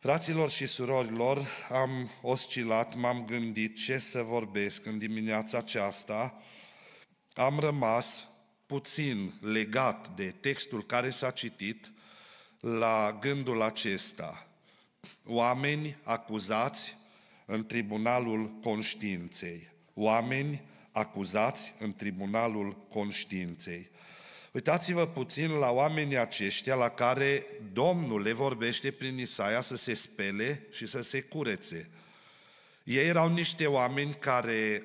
Fraților și surorilor, am oscilat, m-am gândit ce să vorbesc în dimineața aceasta. Am rămas puțin legat de textul care s-a citit la gândul acesta. Oameni acuzați în tribunalul conștiinței. Oameni acuzați în tribunalul conștiinței. Uitați-vă puțin la oamenii aceștia la care Domnul le vorbește prin Isaia să se spele și să se curețe. Ei erau niște oameni care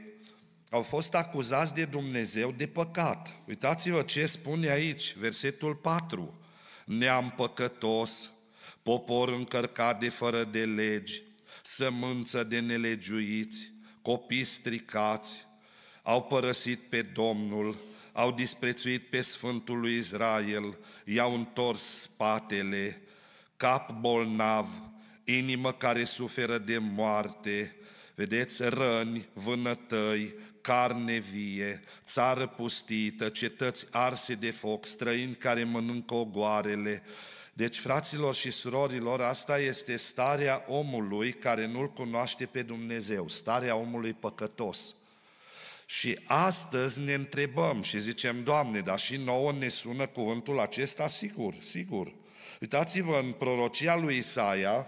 au fost acuzați de Dumnezeu de păcat. Uitați-vă ce spune aici, versetul 4. Neam păcătos, popor încărcat de fără de legi, sămânță de nelegiuiți, copii stricați, au părăsit pe Domnul, au disprețuit pe Sfântul lui Israel, i-au întors spatele, cap bolnav, inimă care suferă de moarte, vedeți, răni, vânătăi, carne vie, țară pustită, cetăți arse de foc, străini care mănâncă ogoarele. Deci, fraților și surorilor, asta este starea omului care nu-L cunoaște pe Dumnezeu, starea omului păcătos. Și astăzi ne întrebăm și zicem, Doamne, dar și nouă ne sună cuvântul acesta? Sigur, sigur. Uitați-vă în prorocia lui Isaia,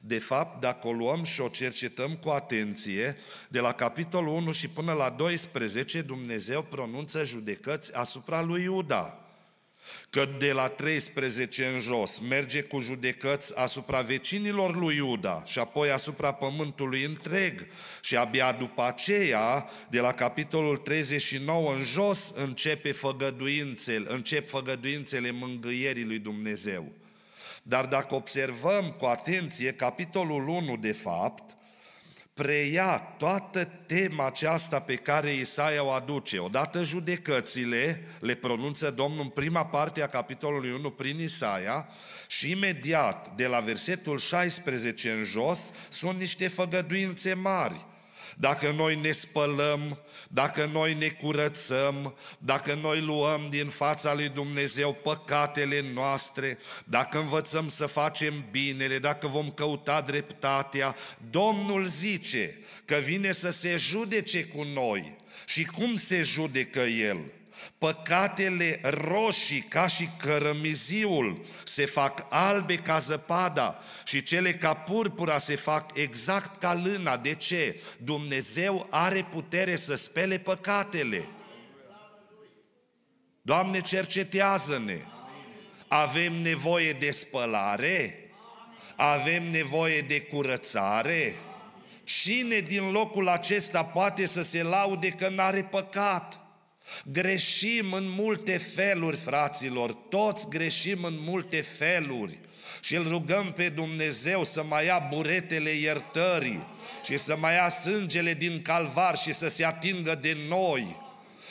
de fapt, dacă o luăm și o cercetăm cu atenție, de la capitolul 1 și până la 12, Dumnezeu pronunță judecăți asupra lui Iuda că de la 13 în jos merge cu judecăți asupra vecinilor lui Iuda și apoi asupra pământului întreg și abia după aceea, de la capitolul 39 în jos, începe făgăduințele, încep făgăduințele mângâierii lui Dumnezeu. Dar dacă observăm cu atenție capitolul 1 de fapt, preia toată tema aceasta pe care Isaia o aduce. Odată judecățile le pronunță Domnul în prima parte a capitolului 1 prin Isaia și imediat de la versetul 16 în jos sunt niște făgăduințe mari dacă noi ne spălăm, dacă noi ne curățăm, dacă noi luăm din fața lui Dumnezeu păcatele noastre, dacă învățăm să facem binele, dacă vom căuta dreptatea, Domnul zice că vine să se judece cu noi. Și cum se judecă El? Păcatele roșii ca și cărămiziul se fac albe ca zăpada și cele ca purpura se fac exact ca lâna. De ce? Dumnezeu are putere să spele păcatele. Doamne, cercetează-ne. Avem nevoie de spălare? Avem nevoie de curățare? Cine din locul acesta poate să se laude că n-are păcat? Greșim în multe feluri, fraților, toți greșim în multe feluri și îl rugăm pe Dumnezeu să mai ia buretele iertării și să mai ia sângele din calvar și să se atingă de noi.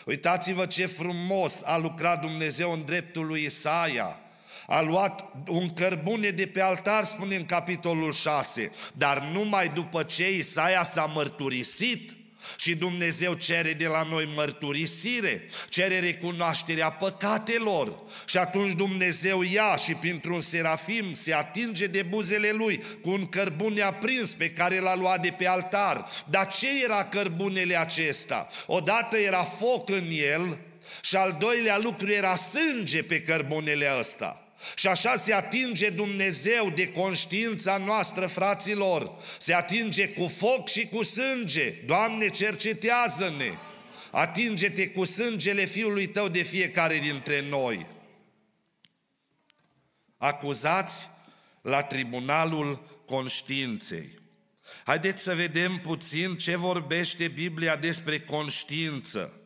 Uitați-vă ce frumos a lucrat Dumnezeu în dreptul lui Isaia. A luat un cărbune de pe altar, spune în capitolul 6, dar numai după ce Isaia s-a mărturisit – și Dumnezeu cere de la noi mărturisire, cere recunoașterea păcatelor. Și atunci Dumnezeu ia și printr-un serafim se atinge de buzele lui cu un cărbun aprins pe care l-a luat de pe altar. Dar ce era cărbunele acesta? Odată era foc în el și al doilea lucru era sânge pe cărbunele ăsta. Și așa se atinge Dumnezeu de conștiința noastră, fraților. Se atinge cu foc și cu sânge. Doamne, cercetează-ne! Atinge-te cu sângele Fiului Tău de fiecare dintre noi. Acuzați la tribunalul conștiinței. Haideți să vedem puțin ce vorbește Biblia despre conștiință.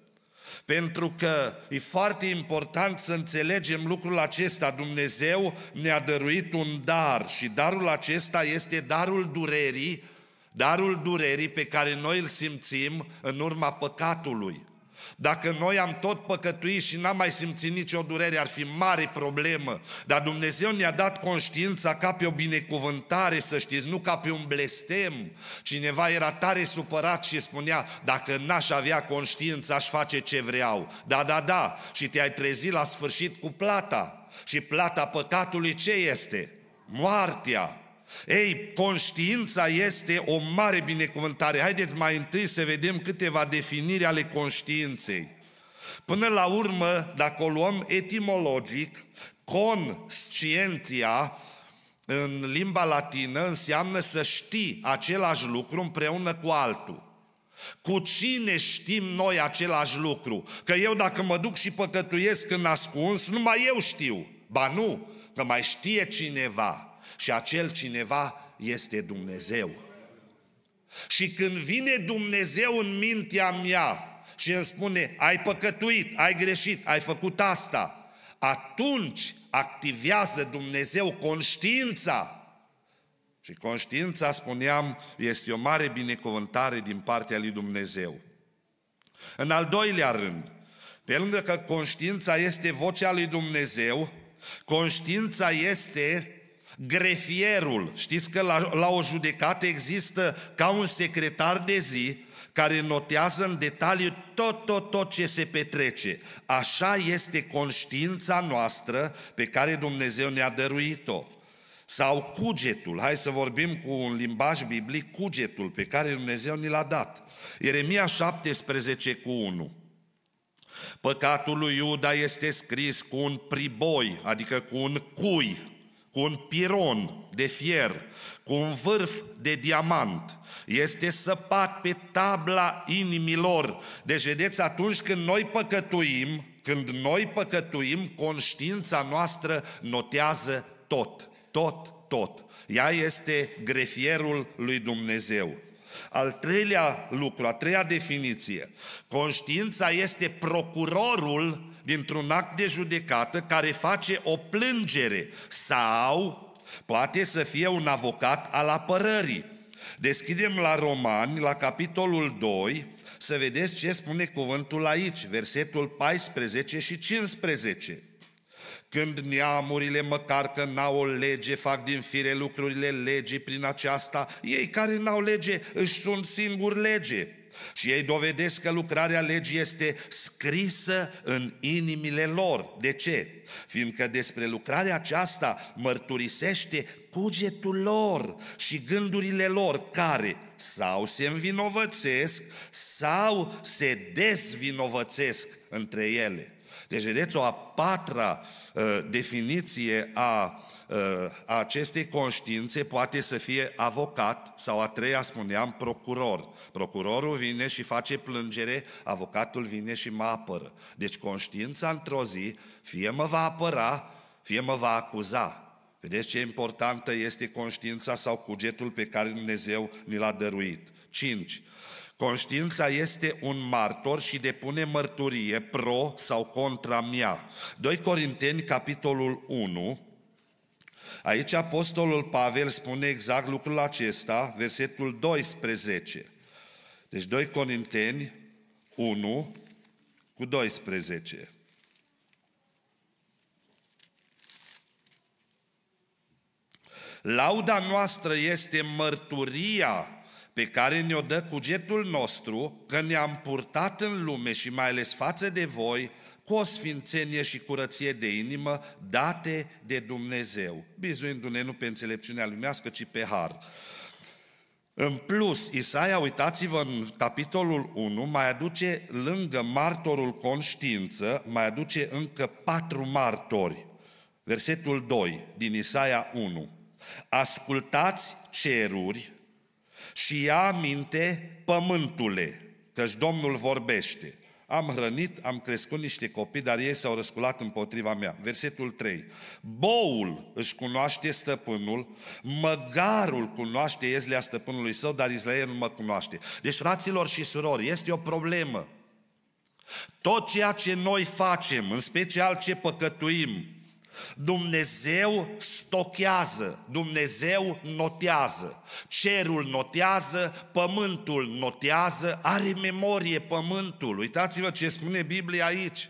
Pentru că e foarte important să înțelegem lucrul acesta. Dumnezeu ne-a dăruit un dar și darul acesta este darul durerii, darul durerii pe care noi îl simțim în urma păcatului. Dacă noi am tot păcătuit și n-am mai simțit nicio durere, ar fi mare problemă. Dar Dumnezeu ne-a dat conștiința ca pe o binecuvântare, să știți, nu ca pe un blestem. Cineva era tare supărat și spunea, dacă n-aș avea conștiință, aș face ce vreau. Da, da, da, și te-ai trezit la sfârșit cu plata. Și plata păcatului ce este? Moartea. Ei, conștiința este o mare binecuvântare. Haideți mai întâi să vedem câteva definiri ale conștiinței. Până la urmă, dacă o luăm etimologic, conscientia în limba latină înseamnă să știi același lucru împreună cu altul. Cu cine știm noi același lucru? Că eu dacă mă duc și păcătuiesc în ascuns, numai eu știu. Ba nu, că mai știe cineva și acel cineva este Dumnezeu. Și când vine Dumnezeu în mintea mea și îmi spune, ai păcătuit, ai greșit, ai făcut asta, atunci activează Dumnezeu conștiința. Și conștiința, spuneam, este o mare binecuvântare din partea lui Dumnezeu. În al doilea rând, pe lângă că conștiința este vocea lui Dumnezeu, conștiința este Grefierul, știți că la, la o judecată există ca un secretar de zi care notează în detaliu tot, tot, tot ce se petrece. Așa este conștiința noastră pe care Dumnezeu ne-a dăruit-o. Sau cugetul, hai să vorbim cu un limbaj biblic, cugetul pe care Dumnezeu ni l-a dat. Ieremia 17 cu 1. Păcatul lui Iuda este scris cu un priboi, adică cu un cui, cu un piron de fier, cu un vârf de diamant. Este săpat pe tabla inimilor. Deci, vedeți, atunci când noi păcătuim, când noi păcătuim, conștiința noastră notează tot, tot, tot. Ea este grefierul lui Dumnezeu. Al treilea lucru, a treia definiție. Conștiința este procurorul dintr-un act de judecată care face o plângere sau poate să fie un avocat al apărării. Deschidem la Romani, la capitolul 2, să vedeți ce spune cuvântul aici, versetul 14 și 15. Când neamurile, măcar că n-au o lege, fac din fire lucrurile legii prin aceasta, ei care n-au lege își sunt singuri lege. Și ei dovedesc că lucrarea legii este scrisă în inimile lor. De ce? Fiindcă despre lucrarea aceasta mărturisește cugetul lor și gândurile lor care sau se învinovățesc sau se dezvinovățesc între ele. Deci, vedeți, o a patra uh, definiție a, uh, a acestei conștiințe poate să fie avocat sau a treia, spuneam, procuror. Procurorul vine și face plângere, avocatul vine și mă apără. Deci, conștiința într-o zi fie mă va apăra, fie mă va acuza. Vedeți ce importantă este conștiința sau cugetul pe care Dumnezeu ni l-a dăruit. 5. Conștiința este un martor și depune mărturie pro sau contra mea. 2 Corinteni, capitolul 1, Aici Apostolul Pavel spune exact lucrul acesta, versetul 12. Deci 2 Corinteni 1 cu 12. Lauda noastră este mărturia pe care ne-o dă cugetul nostru, că ne-am purtat în lume și mai ales față de voi, cu o sfințenie și curăție de inimă date de Dumnezeu, bizuindu-ne nu pe înțelepciunea lumească, ci pe har. În plus, Isaia, uitați-vă în capitolul 1, mai aduce lângă martorul conștiință, mai aduce încă patru martori. Versetul 2 din Isaia 1. Ascultați ceruri, și ia minte pământule, căci Domnul vorbește. Am hrănit, am crescut niște copii, dar ei s-au răsculat împotriva mea. Versetul 3. Boul își cunoaște stăpânul, măgarul cunoaște ezlea stăpânului său, dar Israel nu mă cunoaște. Deci, fraților și surori, este o problemă. Tot ceea ce noi facem, în special ce păcătuim, Dumnezeu stochează, Dumnezeu notează. Cerul notează, pământul notează, are memorie pământul. Uitați-vă ce spune Biblia aici.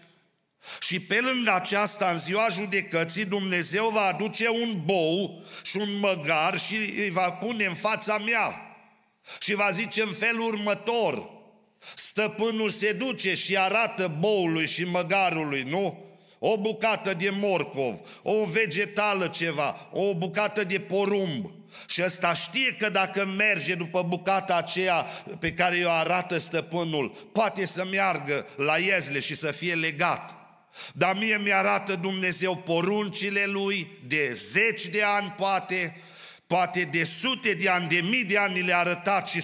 Și pe lângă aceasta, în ziua judecății, Dumnezeu va aduce un bou și un măgar și îi va pune în fața mea. Și va zice în felul următor, stăpânul se duce și arată boului și măgarului, nu? o bucată de morcov, o vegetală ceva, o bucată de porumb. Și ăsta știe că dacă merge după bucata aceea pe care o arată stăpânul, poate să meargă la iezle și să fie legat. Dar mie mi-arată Dumnezeu poruncile Lui de zeci de ani, poate, poate de sute de ani, de mii de ani le-a arătat și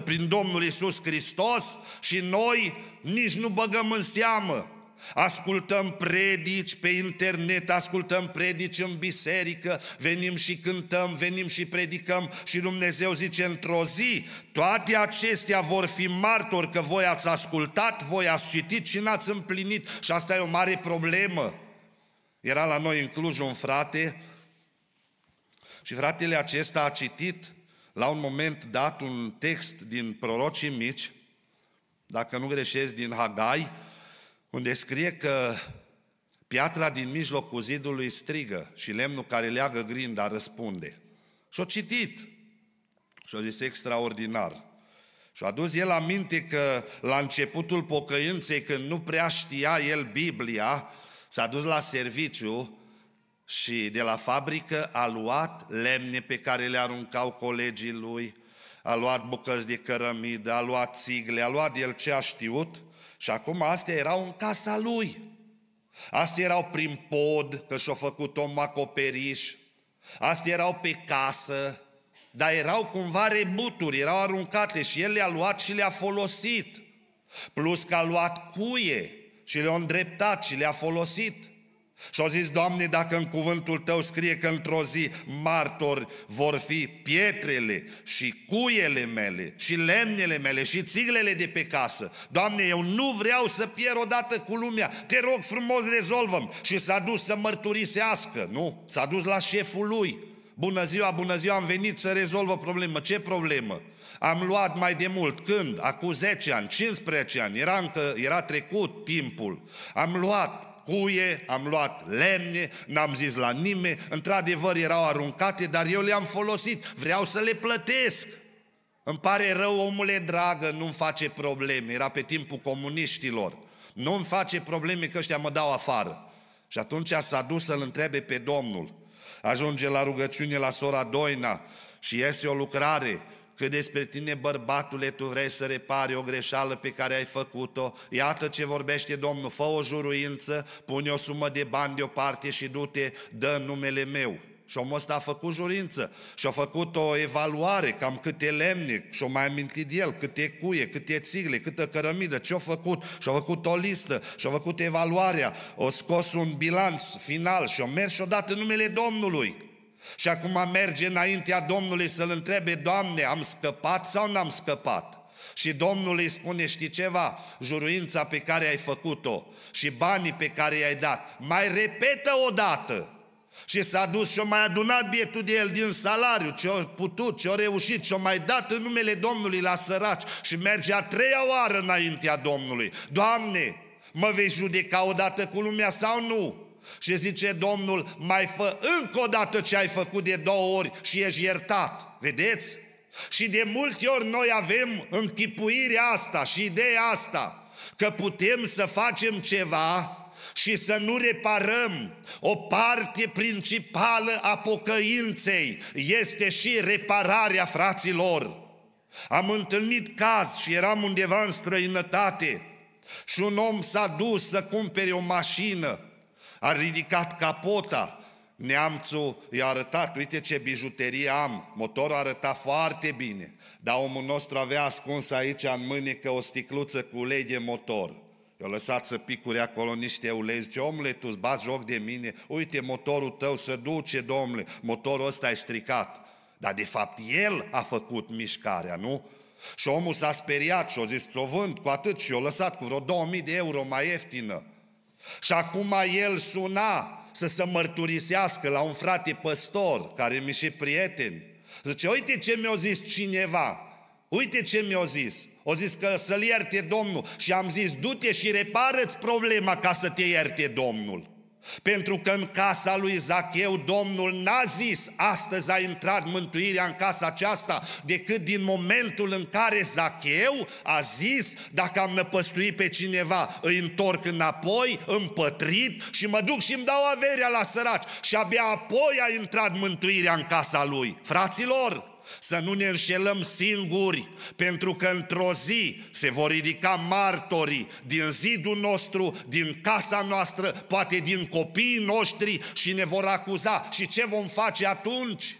100% prin Domnul Isus Hristos și noi nici nu băgăm în seamă ascultăm predici pe internet, ascultăm predici în biserică, venim și cântăm, venim și predicăm și Dumnezeu zice într-o zi, toate acestea vor fi martori că voi ați ascultat, voi ați citit și n-ați împlinit și asta e o mare problemă. Era la noi în Cluj un frate și fratele acesta a citit la un moment dat un text din prorocii mici, dacă nu greșesc, din Hagai, unde scrie că piatra din mijlocul zidului strigă și lemnul care leagă grinda răspunde. Și-o citit. Și-o zis extraordinar. Și a adus el aminte că la începutul pocăinței, când nu prea știa el Biblia, s-a dus la serviciu și de la fabrică a luat lemne pe care le aruncau colegii lui, a luat bucăți de cărămidă, a luat țigle, a luat el ce a știut și acum astea erau în casa lui. Astea erau prin pod, că și-a făcut om acoperiș. Astea erau pe casă, dar erau cumva rebuturi, erau aruncate și el le-a luat și le-a folosit. Plus că a luat cuie și le-a îndreptat și le-a folosit. Și au zis, Doamne, dacă în cuvântul Tău scrie că într-o zi martori vor fi pietrele și cuiele mele și lemnele mele și țiglele de pe casă, Doamne, eu nu vreau să pierd odată cu lumea, te rog frumos rezolvăm. Și s-a dus să mărturisească, nu? S-a dus la șeful lui. Bună ziua, bună ziua, am venit să rezolvă problemă. Ce problemă? Am luat mai de mult, când? Acum 10 ani, 15 ani, era, încă, era trecut timpul. Am luat cuie, am luat lemne, n-am zis la nimeni, într-adevăr erau aruncate, dar eu le-am folosit, vreau să le plătesc. Îmi pare rău, omule dragă, nu-mi face probleme, era pe timpul comuniștilor. Nu-mi face probleme că ăștia mă dau afară. Și atunci s-a dus să-l întrebe pe Domnul. Ajunge la rugăciune la sora Doina și iese o lucrare că despre tine, bărbatule, tu vrei să repari o greșeală pe care ai făcut-o. Iată ce vorbește Domnul, fă o juruință, pune o sumă de bani deoparte și du-te, dă numele meu. Și omul ăsta a făcut jurință și a făcut o evaluare, cam câte lemne, și o mai amintit el, câte cuie, câte țigle, câtă cărămidă, ce-a făcut, și-a făcut o listă, și-a făcut evaluarea, a scos un bilanț final și-a mers și-a dat în numele Domnului. Și acum merge înaintea Domnului să-L întrebe, Doamne, am scăpat sau n-am scăpat? Și Domnul îi spune, știi ceva, juruința pe care ai făcut-o și banii pe care i-ai dat, mai repetă o dată. Și s-a dus și-o mai adunat bietul de el din salariu, ce-o putut, ce-o reușit, ce-o mai dat în numele Domnului la săraci și merge a treia oară înaintea Domnului. Doamne, mă vei judeca odată cu lumea sau nu? Și zice Domnul, mai fă încă o dată ce ai făcut de două ori și ești iertat. Vedeți? Și de multe ori noi avem închipuirea asta și ideea asta că putem să facem ceva și să nu reparăm. O parte principală a pocăinței este și repararea fraților. Am întâlnit caz și eram undeva în străinătate și un om s-a dus să cumpere o mașină a ridicat capota, neamțul i-a arătat, uite ce bijuterie am, motorul arăta foarte bine, dar omul nostru avea ascuns aici în mânecă o sticluță cu ulei de motor. Eu lăsat să picure acolo niște ulei, zice, omule, tu îți bați joc de mine, uite motorul tău se duce, domnule, motorul ăsta e stricat. Dar de fapt el a făcut mișcarea, nu? Și omul s-a speriat și a zis, o vând cu atât și o lăsat cu vreo 2000 de euro mai ieftină. Și acum el suna să se mărturisească la un frate păstor, care mi și prieten. Zice, uite ce mi-a zis cineva, uite ce mi-a zis. O zis că să-l ierte Domnul și am zis, du-te și repară-ți problema ca să te ierte Domnul. Pentru că în casa lui Zacheu Domnul n-a zis astăzi a intrat mântuirea în casa aceasta decât din momentul în care Zacheu a zis dacă am năpăstuit pe cineva îi întorc înapoi, împătrit, și mă duc și îmi dau averea la săraci și abia apoi a intrat mântuirea în casa lui. Fraților, să nu ne înșelăm singuri, pentru că într-o zi se vor ridica martorii din zidul nostru, din casa noastră, poate din copiii noștri și ne vor acuza. Și ce vom face atunci?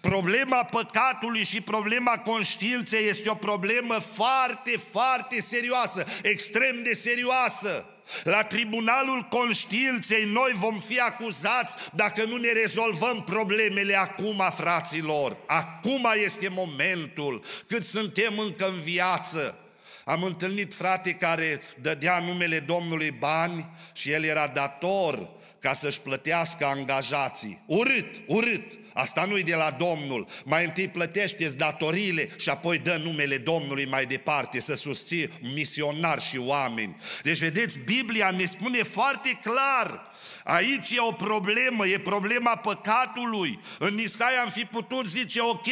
Problema păcatului și problema conștiinței este o problemă foarte, foarte serioasă, extrem de serioasă. La tribunalul conștiinței noi vom fi acuzați dacă nu ne rezolvăm problemele acum, fraților. Acum este momentul, cât suntem încă în viață. Am întâlnit frate care dădea numele Domnului bani și el era dator ca să-și plătească angajații. Urât, urât. Asta nu-i de la Domnul. Mai întâi plătește datoriile și apoi dă numele Domnului mai departe să susții misionari și oameni. Deci, vedeți, Biblia ne spune foarte clar Aici e o problemă, e problema păcatului. În Isaia am fi putut zice, ok,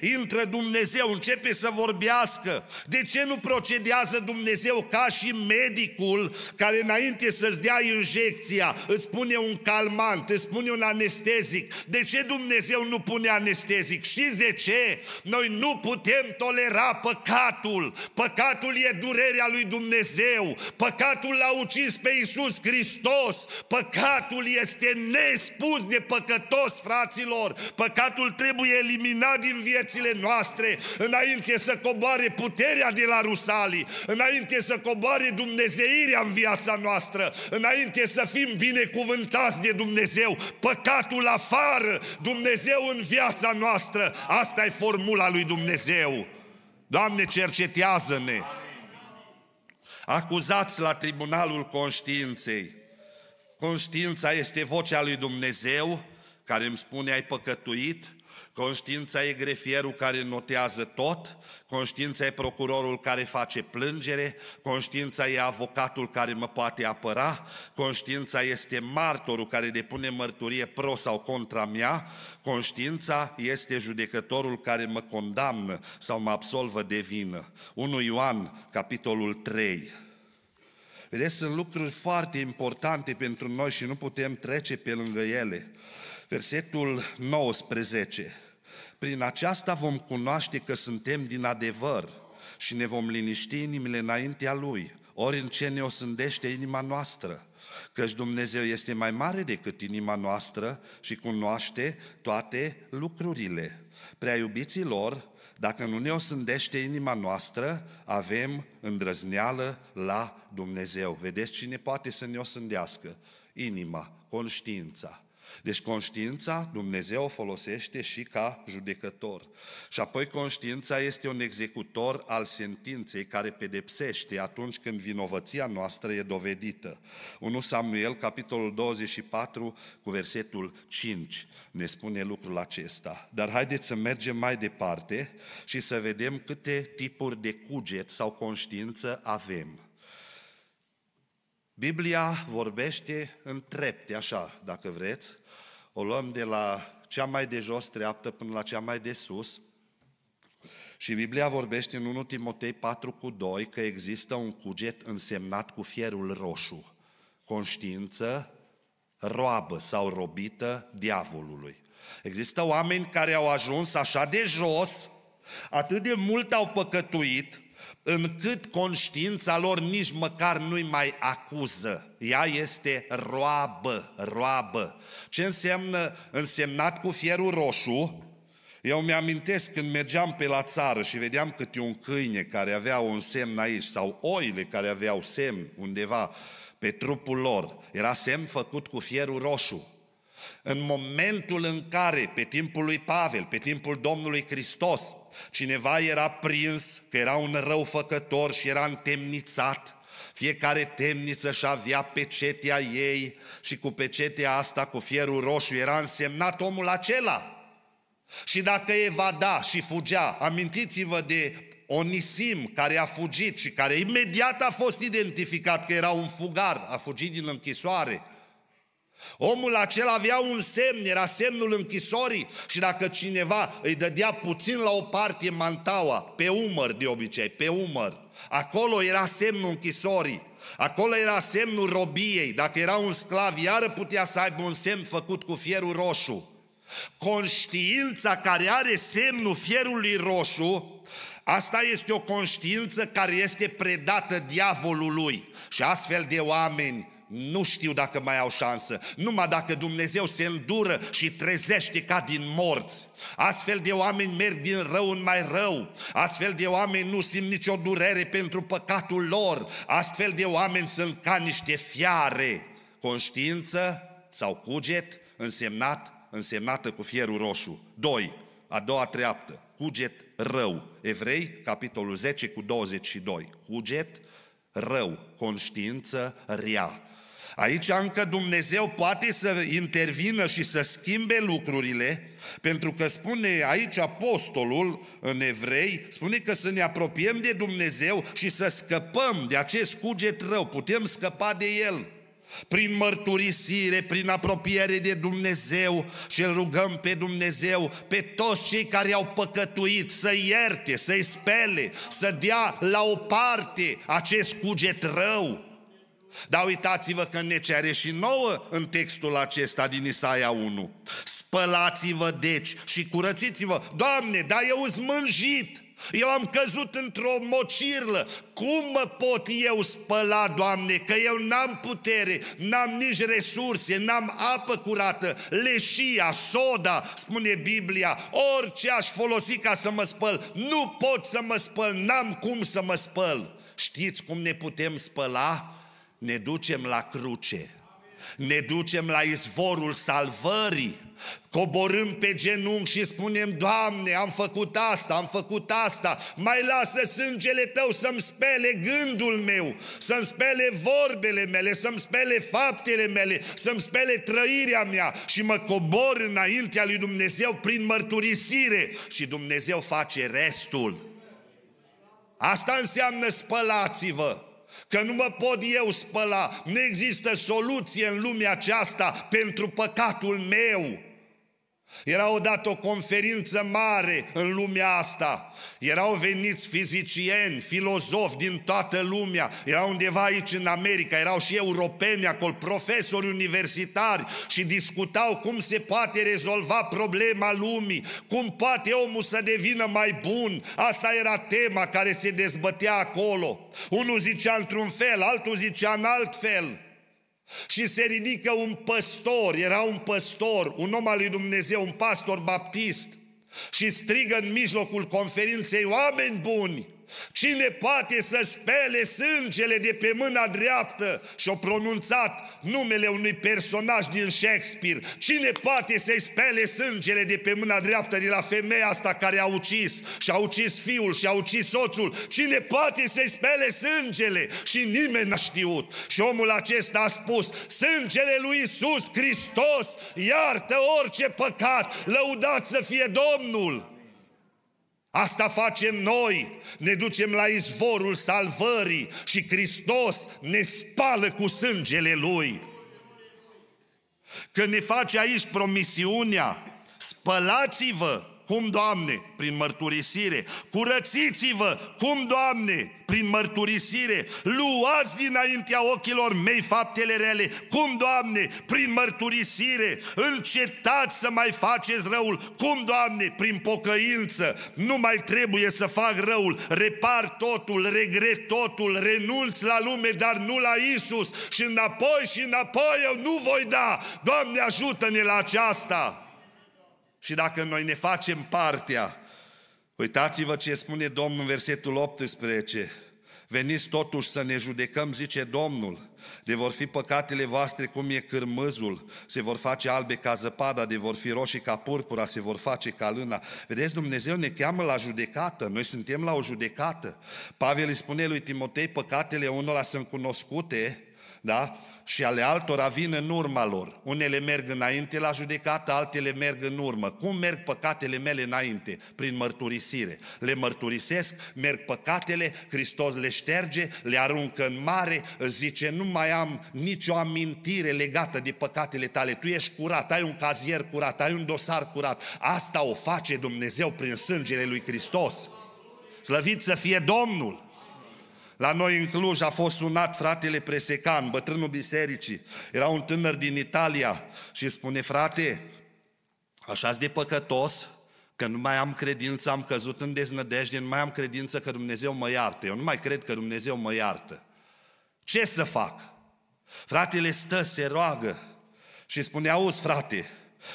intră Dumnezeu, începe să vorbească. De ce nu procedează Dumnezeu ca și medicul care înainte să-ți dea injecția, îți pune un calmant, îți pune un anestezic? De ce Dumnezeu nu pune anestezic? Știți de ce? Noi nu putem tolera păcatul. Păcatul e durerea lui Dumnezeu. Păcatul l-a ucis pe Iisus Hristos. Păcatul Păcatul este nespus de păcătos, fraților. Păcatul trebuie eliminat din viețile noastre, înainte să coboare puterea de la Rusalii, înainte să coboare dumnezeirea în viața noastră, înainte să fim binecuvântați de Dumnezeu. Păcatul afară, Dumnezeu în viața noastră. Asta e formula lui Dumnezeu. Doamne, cercetează-ne! Acuzați la tribunalul conștiinței. Conștiința este vocea lui Dumnezeu care îmi spune ai păcătuit, conștiința e grefierul care notează tot, conștiința e procurorul care face plângere, conștiința e avocatul care mă poate apăra, conștiința este martorul care depune mărturie pro sau contra mea, conștiința este judecătorul care mă condamnă sau mă absolvă de vină. 1 Ioan, capitolul 3. Vedeți, sunt lucruri foarte importante pentru noi și nu putem trece pe lângă ele. Versetul 19. Prin aceasta vom cunoaște că suntem din adevăr și ne vom liniști inimile înaintea Lui, ori în ce ne osândește inima noastră, căci Dumnezeu este mai mare decât inima noastră și cunoaște toate lucrurile. Prea iubiților, dacă nu ne o sândește inima noastră, avem îndrăzneală la Dumnezeu. Vedeți cine poate să ne o sândească? Inima, conștiința. Deci conștiința Dumnezeu o folosește și ca judecător. Și apoi conștiința este un executor al sentinței care pedepsește atunci când vinovăția noastră e dovedită. 1 Samuel, capitolul 24, cu versetul 5, ne spune lucrul acesta. Dar haideți să mergem mai departe și să vedem câte tipuri de cuget sau conștiință avem. Biblia vorbește în trepte, așa, dacă vreți, o luăm de la cea mai de jos treaptă până la cea mai de sus. Și Biblia vorbește în 1 Timotei 4 cu 2 că există un cuget însemnat cu fierul roșu, conștiință roabă sau robită diavolului. Există oameni care au ajuns așa de jos, atât de mult au păcătuit, încât conștiința lor nici măcar nu-i mai acuză. Ea este roabă, roabă. Ce înseamnă însemnat cu fierul roșu? Eu mi-amintesc când mergeam pe la țară și vedeam câte un câine care avea un semn aici, sau oile care aveau semn undeva pe trupul lor. Era semn făcut cu fierul roșu. În momentul în care, pe timpul lui Pavel, pe timpul Domnului Hristos, Cineva era prins, că era un răufăcător și era întemnițat. Fiecare temniță și avea pecetea ei și cu pecetea asta, cu fierul roșu, era însemnat omul acela. Și dacă evada și fugea, amintiți-vă de Onisim, care a fugit și care imediat a fost identificat că era un fugar, a fugit din închisoare, Omul acela avea un semn, era semnul închisorii și dacă cineva îi dădea puțin la o parte mantaua, pe umăr de obicei, pe umăr, acolo era semnul închisorii. Acolo era semnul robiei. Dacă era un sclav, iară putea să aibă un semn făcut cu fierul roșu. Conștiința care are semnul fierului roșu, asta este o conștiință care este predată diavolului. Și astfel de oameni nu știu dacă mai au șansă, numai dacă Dumnezeu se îndură și trezește ca din morți. Astfel de oameni merg din rău în mai rău, astfel de oameni nu simt nicio durere pentru păcatul lor, astfel de oameni sunt ca niște fiare, conștiință sau cuget însemnat, însemnată cu fierul roșu. 2. A doua treaptă, cuget rău. Evrei, capitolul 10 cu 22. Cuget rău, conștiință rea. Aici încă Dumnezeu poate să intervină și să schimbe lucrurile, pentru că spune aici apostolul în evrei, spune că să ne apropiem de Dumnezeu și să scăpăm de acest cuget rău, putem scăpa de el prin mărturisire, prin apropiere de Dumnezeu și îl rugăm pe Dumnezeu, pe toți cei care au păcătuit, să ierte, să-i spele, să dea la o parte acest cuget rău dar uitați-vă că ne cere și nouă în textul acesta din Isaia 1. Spălați-vă deci și curățiți-vă. Doamne, dar eu sunt mânjit. Eu am căzut într-o mocirlă. Cum mă pot eu spăla, Doamne? Că eu n-am putere, n-am nici resurse, n-am apă curată, leșia, soda, spune Biblia. Orice aș folosi ca să mă spăl, nu pot să mă spăl, n-am cum să mă spăl. Știți cum ne putem spăla? ne ducem la cruce, ne ducem la izvorul salvării, coborâm pe genunchi și spunem, Doamne, am făcut asta, am făcut asta, mai lasă sângele Tău să-mi spele gândul meu, să-mi spele vorbele mele, să-mi spele faptele mele, să-mi spele trăirea mea și mă cobor înaintea lui Dumnezeu prin mărturisire și Dumnezeu face restul. Asta înseamnă spălați-vă Că nu mă pot eu spăla. Nu există soluție în lumea aceasta pentru păcatul meu. Era odată o conferință mare în lumea asta. Erau veniți fizicieni, filozofi din toată lumea. Erau undeva aici în America, erau și europeni acolo, profesori universitari și discutau cum se poate rezolva problema lumii, cum poate omul să devină mai bun. Asta era tema care se dezbătea acolo. Unul zicea într-un fel, altul zicea în alt fel. Și se ridică un păstor, era un păstor, un om al lui Dumnezeu, un pastor baptist, și strigă în mijlocul conferinței, oameni buni, Cine poate să spele sângele de pe mâna dreaptă? Și-o pronunțat numele unui personaj din Shakespeare. Cine poate să-i spele sângele de pe mâna dreaptă de la femeia asta care a ucis și a ucis fiul și a ucis soțul? Cine poate să-i spele sângele? Și nimeni n-a știut. Și omul acesta a spus, sângele lui Isus Hristos iartă orice păcat, lăudați să fie Domnul! Asta facem noi, ne ducem la izvorul salvării și Hristos ne spală cu sângele Lui. Când ne face aici promisiunea, spălați-vă cum, Doamne? Prin mărturisire. Curățiți-vă. Cum, Doamne? Prin mărturisire. Luați dinaintea ochilor mei faptele rele. Cum, Doamne? Prin mărturisire. Încetați să mai faceți răul. Cum, Doamne? Prin pocăință. Nu mai trebuie să fac răul. Repar totul, regret totul, renunț la lume, dar nu la Isus. Și înapoi și înapoi eu nu voi da. Doamne, ajută-ne la aceasta. Și dacă noi ne facem partea, uitați-vă ce spune Domnul în versetul 18, veniți totuși să ne judecăm, zice Domnul, de vor fi păcatele voastre cum e cârmâzul, se vor face albe ca zăpada, de vor fi roșii ca purpura, se vor face ca lâna. Vedeți, Dumnezeu ne cheamă la judecată, noi suntem la o judecată. Pavel îi spune lui Timotei, păcatele unora sunt cunoscute, da? și ale altora vin în urma lor. Unele merg înainte la judecată, altele merg în urmă. Cum merg păcatele mele înainte? Prin mărturisire. Le mărturisesc, merg păcatele, Hristos le șterge, le aruncă în mare, zice, nu mai am nicio amintire legată de păcatele tale, tu ești curat, ai un cazier curat, ai un dosar curat. Asta o face Dumnezeu prin sângele lui Hristos. Slăvit să fie Domnul! La noi în Cluj a fost sunat fratele Presecan, bătrânul bisericii. Era un tânăr din Italia și spune, frate, așa de păcătos, că nu mai am credință, am căzut în deznădejde, nu mai am credință că Dumnezeu mă iartă. Eu nu mai cred că Dumnezeu mă iartă. Ce să fac? Fratele stă, se roagă și spune, auzi frate,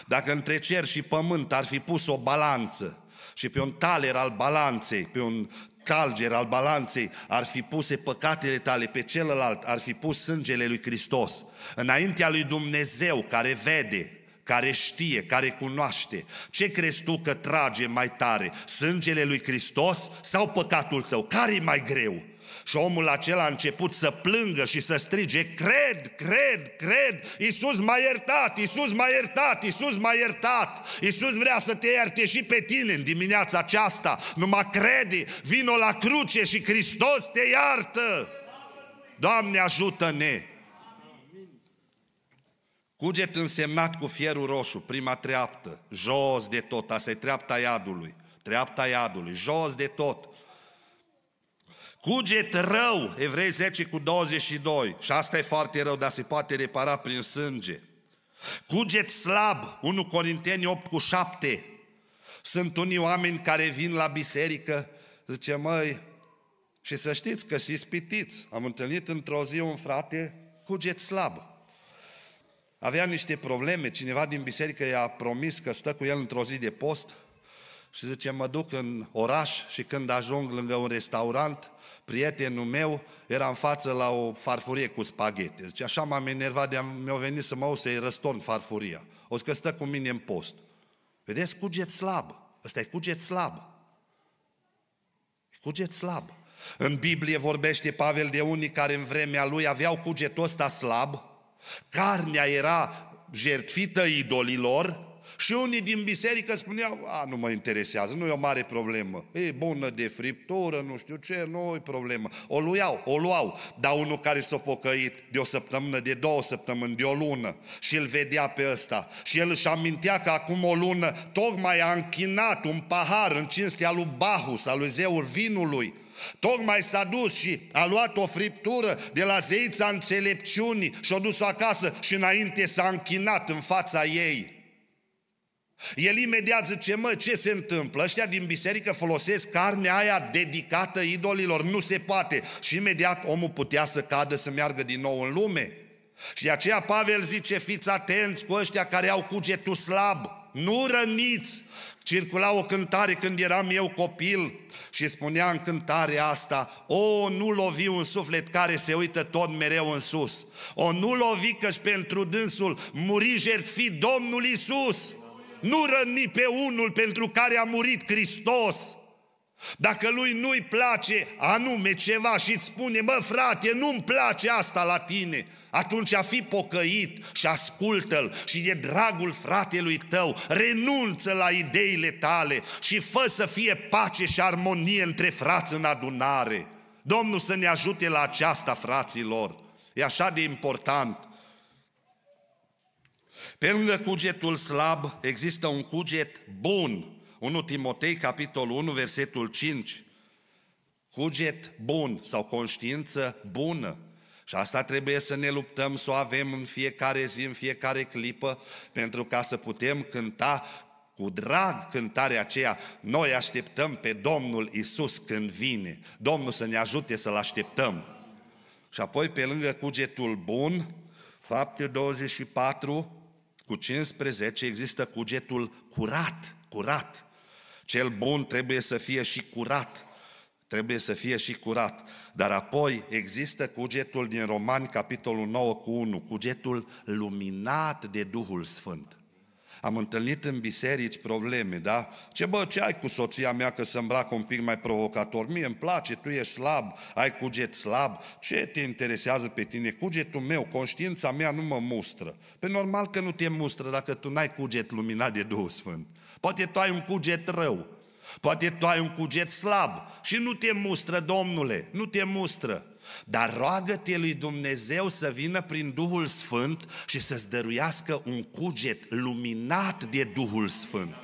dacă între cer și pământ ar fi pus o balanță și pe un taler al balanței, pe un calger, al balanței, ar fi puse păcatele tale pe celălalt, ar fi pus sângele lui Hristos. Înaintea lui Dumnezeu care vede, care știe, care cunoaște. Ce crezi tu că trage mai tare? Sângele lui Hristos sau păcatul tău? Care e mai greu? Și omul acela a început să plângă și să strige, cred, cred, cred, Iisus m-a iertat, Iisus m-a iertat, Iisus m-a iertat, Iisus vrea să te ierte și pe tine în dimineața aceasta, Nu mă crede, vino la cruce și Hristos te iartă. Doamne ajută-ne! Cuget însemnat cu fierul roșu, prima treaptă, jos de tot, asta e treapta iadului, treapta iadului, jos de tot. Cuget rău, Evrei 10 cu 22, și asta e foarte rău, dar se poate repara prin sânge. Cuget slab, 1 Corinteni 8 cu 7. Sunt unii oameni care vin la biserică, zice, măi, și să știți că se ispitiți. Am întâlnit într-o zi un frate, cuget slab. Avea niște probleme, cineva din biserică i-a promis că stă cu el într-o zi de post și zice, mă duc în oraș și când ajung lângă un restaurant, prietenul meu era în față la o farfurie cu spaghete. Zice, așa m-am enervat, mi-au venit să mă au să-i răstorn farfuria. O să stă cu mine în post. Vedeți, cuget slab. Ăsta e cuget slab. E cuget slab. În Biblie vorbește Pavel de unii care în vremea lui aveau cugetul ăsta slab, carnea era jertfită idolilor, și unii din biserică spuneau, a, nu mă interesează, nu e o mare problemă. E bună de friptură, nu știu ce, nu e problemă. O luiau, o luau, dar unul care s-a pocăit de o săptămână, de două săptămâni, de o lună și îl vedea pe ăsta și el își amintea că acum o lună tocmai a închinat un pahar în cinstea lui Bahus, al lui zeul vinului, Tocmai s-a dus și a luat o friptură de la zeița înțelepciunii și a dus-o acasă și înainte s-a închinat în fața ei. El imediat zice, mă, ce se întâmplă? Ăștia din biserică folosesc carnea aia dedicată idolilor, nu se poate. Și imediat omul putea să cadă, să meargă din nou în lume. Și de aceea Pavel zice, fiți atenți cu ăștia care au cugetul slab, nu răniți. Circula o cântare când eram eu copil și spunea în cântarea asta, o, nu lovi un suflet care se uită tot mereu în sus. O, nu lovi căci pentru dânsul muri jertfi Domnul Isus nu răni pe unul pentru care a murit Hristos. Dacă lui nu-i place anume ceva și îți spune, mă frate, nu-mi place asta la tine, atunci a fi pocăit și ascultă-l și de dragul fratelui tău, renunță la ideile tale și fă să fie pace și armonie între frați în adunare. Domnul să ne ajute la aceasta, fraților. E așa de important pe lângă cugetul slab există un cuget bun. 1 Timotei, capitolul 1, versetul 5. Cuget bun sau conștiință bună. Și asta trebuie să ne luptăm, să o avem în fiecare zi, în fiecare clipă, pentru ca să putem cânta cu drag cântarea aceea, noi așteptăm pe Domnul Isus când vine. Domnul să ne ajute să-L așteptăm. Și apoi, pe lângă cugetul bun, fapte 24, cu 15 există cugetul curat, curat. Cel bun trebuie să fie și curat, trebuie să fie și curat. Dar apoi există cugetul din Romani, capitolul 9 cu 1, cugetul luminat de Duhul Sfânt. Am întâlnit în biserici probleme, da? Ce bă, ce ai cu soția mea că se îmbracă un pic mai provocator? Mie îmi place, tu ești slab, ai cuget slab. Ce te interesează pe tine? Cugetul meu, conștiința mea nu mă mustră. Pe normal că nu te mustră dacă tu n-ai cuget luminat de Duhul Sfânt. Poate tu ai un cuget rău, poate tu ai un cuget slab și nu te mustră, Domnule, nu te mustră. Dar roagă-te lui Dumnezeu să vină prin Duhul Sfânt și să-ți dăruiască un cuget luminat de Duhul Sfânt.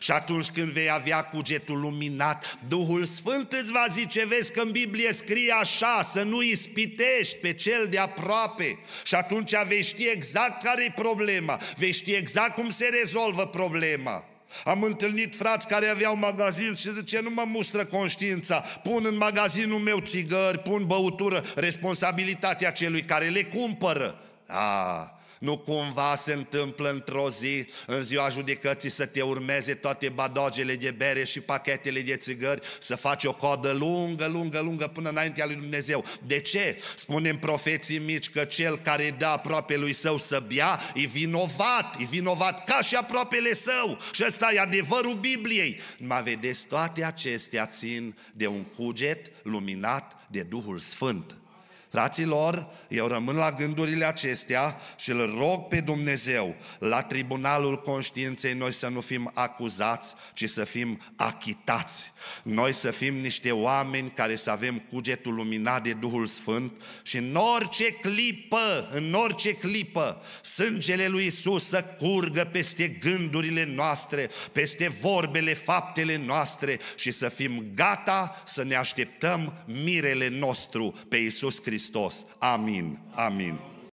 Și atunci când vei avea cugetul luminat, Duhul Sfânt îți va zice, vezi că în Biblie scrie așa, să nu ispitești pe cel de aproape. Și atunci vei ști exact care e problema, vei ști exact cum se rezolvă problema. Am întâlnit frați care aveau magazin și zice, nu mă mustră conștiința, pun în magazinul meu țigări, pun băutură, responsabilitatea celui care le cumpără. Ah. Nu cumva se întâmplă într-o zi, în ziua judecății, să te urmeze toate badogele de bere și pachetele de țigări, să faci o codă lungă, lungă, lungă, până înaintea lui Dumnezeu. De ce? Spunem profeții mici că cel care dă aproape lui său să bea, e vinovat, e vinovat ca și aproapele său. Și ăsta e adevărul Bibliei. Mă vedeți, toate acestea țin de un cuget luminat de Duhul Sfânt. Fraților, eu rămân la gândurile acestea și îl rog pe Dumnezeu la tribunalul conștiinței noi să nu fim acuzați, ci să fim achitați noi să fim niște oameni care să avem cugetul luminat de Duhul Sfânt și în orice clipă, în orice clipă, sângele lui Isus să curgă peste gândurile noastre, peste vorbele, faptele noastre și să fim gata să ne așteptăm mirele nostru pe Isus Hristos. Amin. Amin.